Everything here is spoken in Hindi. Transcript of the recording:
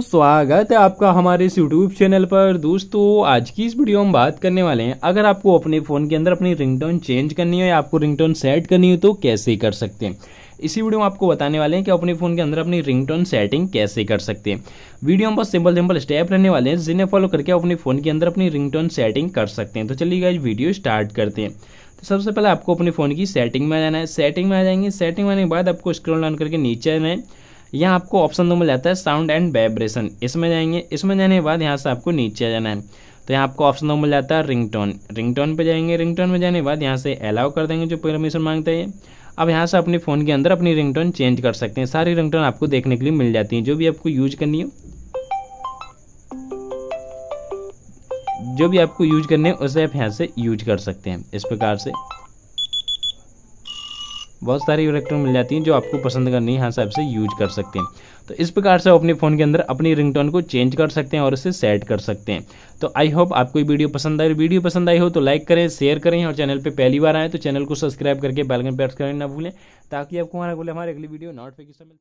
दोस्तों स्वागत है आपका हमारे इस यूट्यूब चैनल पर दोस्तों आज की इस वीडियो में बात करने वाले हैं अगर आपको अपने फ़ोन के अंदर अपनी रिंगटोन चेंज करनी हो या आपको रिंगटोन सेट करनी हो तो कैसे कर सकते हैं इसी वीडियो में आपको बताने वाले हैं कि अपने फ़ोन के अंदर अपनी रिंगटोन सेटिंग कैसे कर सकते हैं वीडियो हम बस सिंपल सिंपल स्टेप रहने वाले हैं जिन्हें फॉलो करके अपने फ़ोन के अंदर अपनी रिंग सेटिंग कर सकते हैं तो चलिए गाइज वीडियो स्टार्ट करते हैं तो सबसे पहले आपको अपने फ़ोन की सेटिंग में जाना है सेटिंग में आ जाएंगे सेटिंग में आने के बाद आपको स्क्रोल डाउन करके नीचे आना है यहाँ आपको ऑप्शन दो मिल जाता है साउंड एंड वाइब्रेशन इसमें जाएंगे इसमें जाने के बाद यहाँ से आपको नीचे जाना है तो यहाँ आपको ऑप्शन दो मिल जाता है रिंग टोन रिंग टोन पर जाएंगे रिंग टोन में जाने के बाद यहाँ से अलाउ कर देंगे जो परमिशन मांगते हैं अब यहाँ से अपने फ़ोन के अंदर अपनी रिंग चेंज कर सकते हैं सारी रिंग आपको देखने के लिए मिल जाती हैं जो भी आपको यूज करनी हो जो भी आपको यूज करने हैं उसे आप यहाँ से यूज कर सकते हैं इस प्रकार से बहुत सारी रिंगटोन मिल जाती हैं जो आपको पसंद करनी है हाँ साहब से यूज कर सकते हैं तो इस प्रकार से आप अपने फ़ोन के अंदर अपनी रिंगटोन को चेंज कर सकते हैं और इसे सेट कर सकते हैं तो आई होप आपको ये वीडियो पसंद आई वीडियो पसंद आई हो तो लाइक करें शेयर करें और चैनल पर पहली बार आए तो चैनल को सब्सक्राइब करके बैलकन प्रेस करें ना भूलें ताकि आपको हमारा बोले हमारे अगली वीडियो नोटिफिकेशन मिल